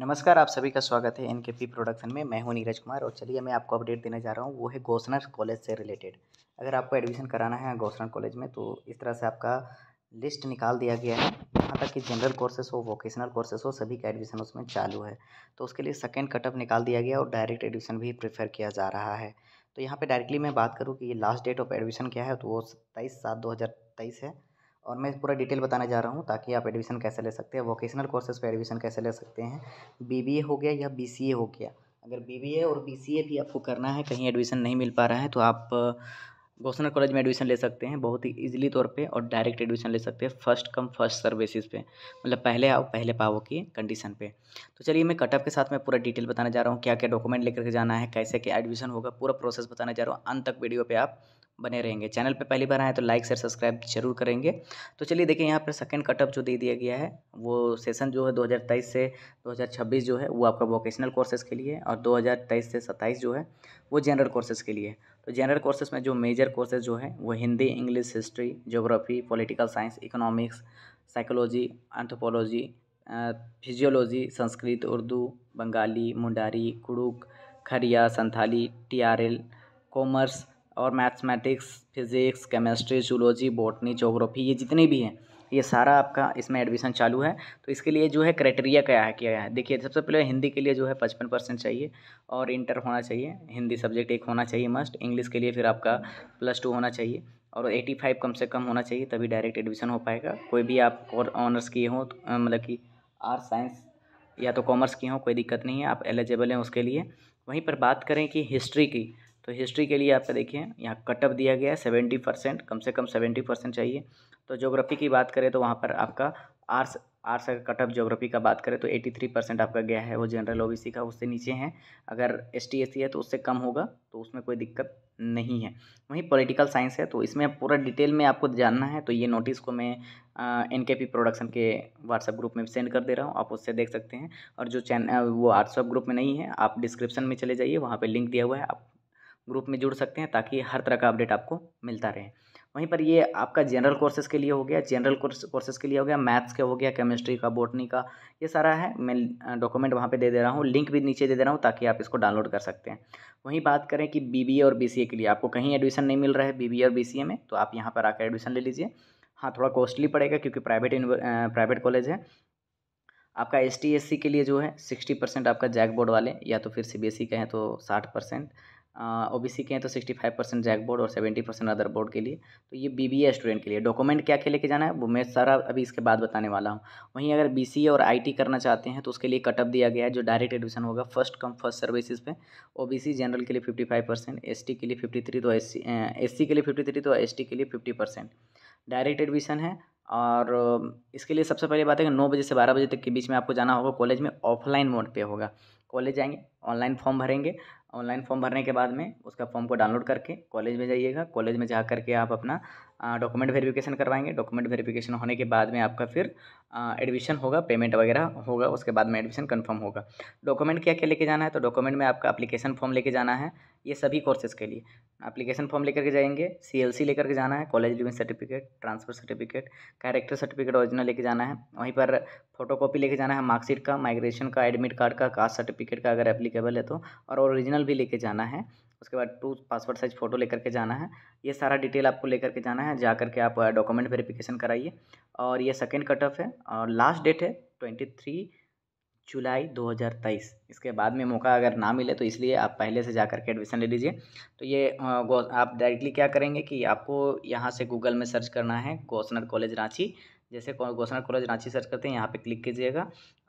नमस्कार आप सभी का स्वागत है एन के पी प्रोडक्शन में मैं हूं नीरज कुमार और चलिए मैं आपको अपडेट देने जा रहा हूं वो है गौसनर कॉलेज से रिलेटेड अगर आपको एडमिशन कराना है गौसनर कॉलेज में तो इस तरह से आपका लिस्ट निकाल दिया गया है यहाँ तक कि जनरल कोर्सेस हो वोकेशनल कोर्सेस हो सभी का एडमिशन उसमें चालू है तो उसके लिए सेकेंड कटअप निकाल दिया गया और डायरेक्ट एडमिशन भी प्रेफर किया जा रहा है तो यहाँ पर डायरेक्टली मैं बात करूँ कि ये लास्ट डेट ऑफ एडमिशन क्या है तो वो सत्ताईस सात दो है और मैं पूरा डिटेल बताने जा रहा हूँ ताकि आप एडमिशन कैसे ले सकते हैं वोकेशनल कोर्सेज पर एडमिशन कैसे ले सकते हैं ए हो गया या ए हो गया अगर ए और ए भी आपको करना है कहीं एडमिशन नहीं मिल पा रहा है तो आप गोसनर कॉलेज में एडमिशन ले सकते हैं बहुत ही इजीली तौर पे और डायरेक्ट एडमिशन ले सकते हैं फर्स्ट कम फर्स्ट बेसिस पे मतलब पहले आओ पहले पाओ की कंडीशन पे तो चलिए मैं कटअप के साथ में पूरा डिटेल बताने जा रहा हूँ क्या क्या डॉक्यूमेंट लेकर के जाना है कैसे क्या एडमिशन होगा पूरा प्रोसेस बताने जा रहा हूँ अंत तक वीडियो पर आप बने रहेंगे चैनल पे पहली बार आए तो लाइक शेयर सब्सक्राइब जरूर करेंगे तो चलिए देखिए यहाँ पर सेकंड कटअप जो दे दिया गया है वो सेशन जो है 2023 से 2026 जो है वो आपका वोकेशनल कोर्सेज के लिए और 2023 से 27 जो है वो जनरल कोर्सेज के लिए तो जनरल कोर्सेज में जो मेजर कोर्सेज जो है वो Hindi English history geography political science economics psychology anthropology physiology Sanskrit Urdu Bengali Mundari Kurukh Kharia Santhali T R L commerce और mathematics physics chemistry zoology botany geography ये जितने भी हैं ये सारा आपका इसमें एडमिशन चालू है तो इसके लिए जो है क्राइटेरिया क्या है किया है देखिए सबसे पहले हिंदी के लिए जो है पचपन परसेंट चाहिए और इंटर होना चाहिए हिंदी सब्जेक्ट एक होना चाहिए मस्ट इंग्लिश के लिए फिर आपका प्लस टू होना चाहिए और एटी फाइव कम से कम होना चाहिए तभी डायरेक्ट एडमिशन हो पाएगा कोई भी आप और ऑनर्स किए हों तो, मतलब कि आर्ट्स साइंस या तो कॉमर्स किए हों कोई दिक्कत नहीं है आप एलिजिबल हैं उसके लिए वहीं पर बात करें कि हिस्ट्री की तो हिस्ट्री के लिए आपका देखिए यहाँ कटअप दिया गया है सेवेंटी परसेंट कम से कम सेवेंटी परसेंट चाहिए तो ज्योग्राफी की बात करें तो वहाँ पर आपका आर्ट्स आर्ट्स अगर कटअप ज्योग्राफी का बात करें तो एटी थ्री परसेंट आपका गया है वो जनरल ओबीसी का उससे नीचे है अगर एस टी है तो उससे कम होगा तो उसमें कोई दिक्कत नहीं है वहीं पॉलिटिकल साइंस है तो इसमें पूरा डिटेल में आपको जानना है तो ये नोटिस को मैं एन के पी प्रोडक्शन के व्हाट्सअप ग्रुप में सेंड कर दे रहा हूँ आप उससे देख सकते हैं और जो चैनल वो व्हाट्सअप ग्रुप में नहीं है आप डिस्क्रिप्शन में चले जाइए वहाँ पर लिंक दिया हुआ है आप ग्रुप में जुड़ सकते हैं ताकि हर तरह का अपडेट आपको मिलता रहे वहीं पर ये आपका जनरल कोर्सेज के लिए हो गया जनरल कोर्सेज के लिए हो गया मैथ्स का हो गया केमिस्ट्री का बोटनी का ये सारा है मैं डॉक्यूमेंट वहाँ पे दे दे रहा हूँ लिंक भी नीचे दे दे रहा हूँ ताकि आप इसको डाउनलोड कर सकते हैं वहीं बात करें कि बी और बी के लिए आपको कहीं एडमिशन नहीं मिल रहा है बी और बी में तो आप यहाँ पर आकर एडमिशन ले लीजिए हाँ थोड़ा कॉस्टली पड़ेगा क्योंकि प्राइवेट प्राइवेट कॉलेज है आपका एस टी के लिए जो है सिक्सटी परसेंट आपका जैक बोर्ड वाले या तो फिर सी बी एस सी का तो साठ परसेंट ओ बी सी के हैं तो sixty five percent JAC board और सेवेंटी परसेंट अदर बोर्ड के लिए तो ये बी बी ए स्टूडेंट के लिए डॉक्यूमेंट क्या क्या लेके जाना है वो मैं सारा अभी इसके बाद बताने वाला हूँ वहीं अगर बी सी ए और आई टी करना चाहते हैं तो उसके लिए कटअप दिया गया है जो डायरेक्ट एडमिशन होगा फर्स्ट कम फर्स्ट सर्विसज पर ओ बी सी जनरल के लिए fifty five percent S T के लिए फिफ्टी थ्री तो एस सी एस सी के लिए फिफ्टी थ्री तो एस टी के लिए फिफ्टी परसेंट डायरेक्ट एडमिशन है और इसके लिए सबसे पहले बात है कि नौ बजे से बारह बजे तक के बीच में आपको जाना होगा कॉलेज में ऑफलाइन मोड पे होगा कॉलेज आएंगे ऑनलाइन फॉर्म भरेंगे ऑनलाइन फॉर्म भरने के बाद में उसका फॉर्म को डाउनलोड करके कॉलेज में जाइएगा कॉलेज में जा करके आप अपना डॉक्यूमेंट वेरिफिकेशन करवाएंगे डॉक्यूमेंट वेरिफिकेशन होने के बाद में आपका फिर एडमिशन होगा पेमेंट वगैरह होगा उसके बाद में एडमिशन कंफर्म होगा डॉक्यूमेंट क्या क्या लेके जाना है तो डॉक्यूमेंट में आपका अप्लीकेशन फॉर्म लेके जाना है ये सभी कोर्सेज़ के लिए अप्लीकेशन फॉर्म लेकर के जाएंगे सी लेकर के जाना है college admission certificate transfer certificate character certificate original लेके जाना है वहीं पर फोटो कॉपी लेके जाना है मार्कशीट का माइग्रेशन का एडमिट कार्ड का कास्ट सर्टिफिकेट का अगर एप्लीकेबल है तो और ओरिजिनल भी लेके जाना है उसके बाद टू पासपोर्ट साइज़ फ़ोटो लेकर के जाना है ये सारा डिटेल आपको लेकर के जाना है जा करके आप डॉक्यूमेंट वेरिफिकेशन कराइए और ये सेकेंड कट ऑफ है और लास्ट डेट है ट्वेंटी थ्री जुलाई 2023 इसके बाद में मौका अगर ना मिले तो इसलिए आप पहले से जा कर के एडमिशन ले लीजिए तो ये आप डायरेक्टली क्या करेंगे कि आपको यहाँ से गूगल में सर्च करना है गोसनर कॉलेज रांची जैसे गोसनर कॉलेज रांची सर्च करते हैं यहाँ पे क्लिक कीजिएगा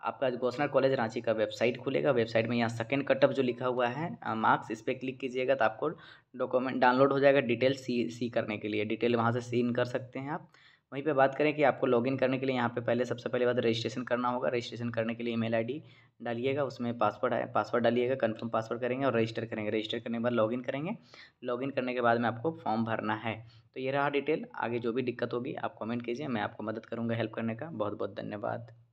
आपका गोसनर कॉलेज रांची का वेबसाइट खुलेगा वेबसाइट में यहाँ सेकेंड कटअप जो लिखा हुआ है मार्क्स इस पर क्लिक कीजिएगा तो आपको डॉक्यूमेंट डाउनलोड हो जाएगा डिटेल सी सी करने के लिए डिटेल वहाँ से सीन कर सकते हैं आप वहीं पे बात करें कि आपको लॉगिन करने के लिए यहाँ पे पहले सबसे पहले बात रजिस्ट्रेशन करना होगा रजिस्ट्रेशन करने के लिए ईमेल आईडी डालिएगा उसमें पासवर्ड है पासवर्ड डालिएगा कंफर्म पासवर्ड करेंगे और रजिस्टर करेंगे रजिस्टर करने के बाद लॉगिन करेंगे लॉगिन करने के बाद में आपको फॉर्म भरना है तो ये रहा डिटेल आगे जो भी दिक्कत होगी आप कॉमेंट कीजिए मैं आपको मदद करूँगा हेल्प करने का बहुत बहुत धन्यवाद